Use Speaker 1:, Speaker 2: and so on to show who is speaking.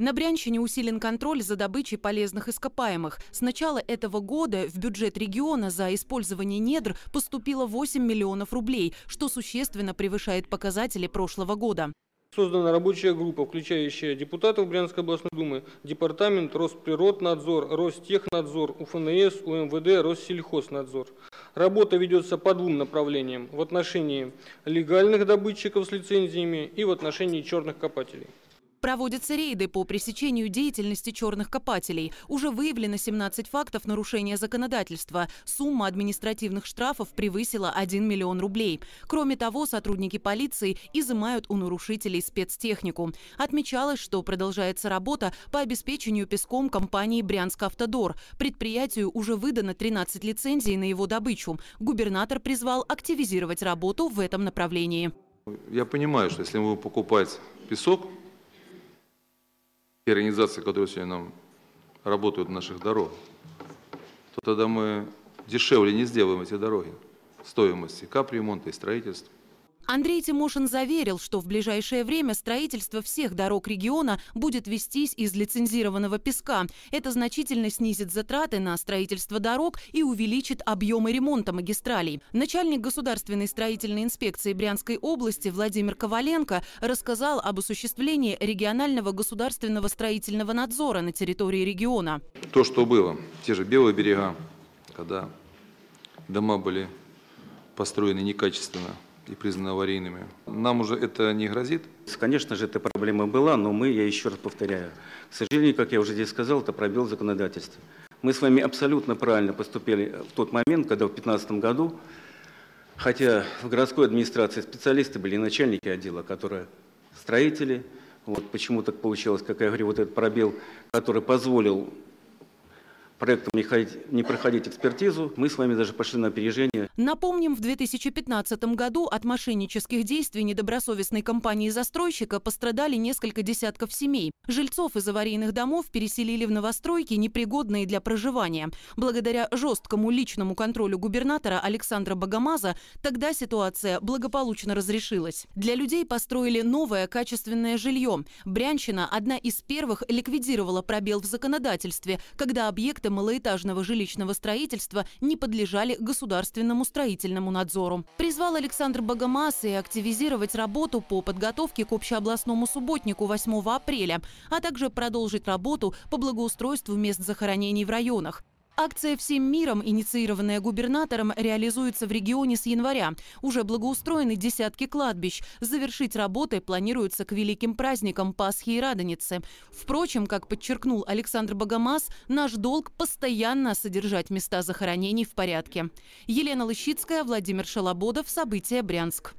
Speaker 1: На Брянщине усилен контроль за добычей полезных ископаемых. С начала этого года в бюджет региона за использование недр поступило 8 миллионов рублей, что существенно превышает показатели прошлого года.
Speaker 2: Создана рабочая группа, включающая депутатов Брянской областной думы, департамент Росприроднадзор, Ростехнадзор, УФНС, УМВД, Россельхознадзор. Работа ведется по двум направлениям – в отношении легальных добытчиков с лицензиями и в отношении черных копателей.
Speaker 1: Проводятся рейды по пресечению деятельности черных копателей. Уже выявлено 17 фактов нарушения законодательства. Сумма административных штрафов превысила 1 миллион рублей. Кроме того, сотрудники полиции изымают у нарушителей спецтехнику. Отмечалось, что продолжается работа по обеспечению песком компании «Брянск Автодор». Предприятию уже выдано 13 лицензий на его добычу. Губернатор призвал активизировать работу в этом направлении.
Speaker 3: Я понимаю, что если мы будем покупать песок, те организации, которые сегодня нам работают на наших дорогах, то тогда мы дешевле не сделаем эти дороги, стоимости капремонта и строительства.
Speaker 1: Андрей Тимошин заверил, что в ближайшее время строительство всех дорог региона будет вестись из лицензированного песка. Это значительно снизит затраты на строительство дорог и увеличит объемы ремонта магистралей. Начальник Государственной строительной инспекции Брянской области Владимир Коваленко рассказал об осуществлении регионального государственного строительного надзора на территории региона.
Speaker 3: То, что было, те же Белые берега, когда дома были построены некачественно, и признаны
Speaker 4: аварийными. Нам уже это не грозит? Конечно же, эта проблема была, но мы, я еще раз повторяю, к сожалению, как я уже здесь сказал, это пробел законодательства. Мы с вами абсолютно правильно поступили в тот момент, когда в 2015 году, хотя в городской администрации специалисты были начальники отдела, которые строители, вот почему так получилось, как я говорю, вот этот пробел, который позволил проектом не, ходить, не проходить экспертизу. Мы с вами даже пошли на опережение.
Speaker 1: Напомним, в 2015 году от мошеннических действий недобросовестной компании-застройщика пострадали несколько десятков семей. Жильцов из аварийных домов переселили в новостройки, непригодные для проживания. Благодаря жесткому личному контролю губернатора Александра Богомаза тогда ситуация благополучно разрешилась. Для людей построили новое качественное жилье. Брянщина одна из первых ликвидировала пробел в законодательстве, когда объекты объекты малоэтажного жилищного строительства не подлежали государственному строительному надзору. Призвал Александр Богомаз и активизировать работу по подготовке к общеобластному субботнику 8 апреля, а также продолжить работу по благоустройству мест захоронений в районах. Акция «Всем миром», инициированная губернатором, реализуется в регионе с января. Уже благоустроены десятки кладбищ. Завершить работы планируется к великим праздникам Пасхи и Радоницы. Впрочем, как подчеркнул Александр Богомаз, наш долг – постоянно содержать места захоронений в порядке. Елена Лыщицкая, Владимир Шалободов. События Брянск.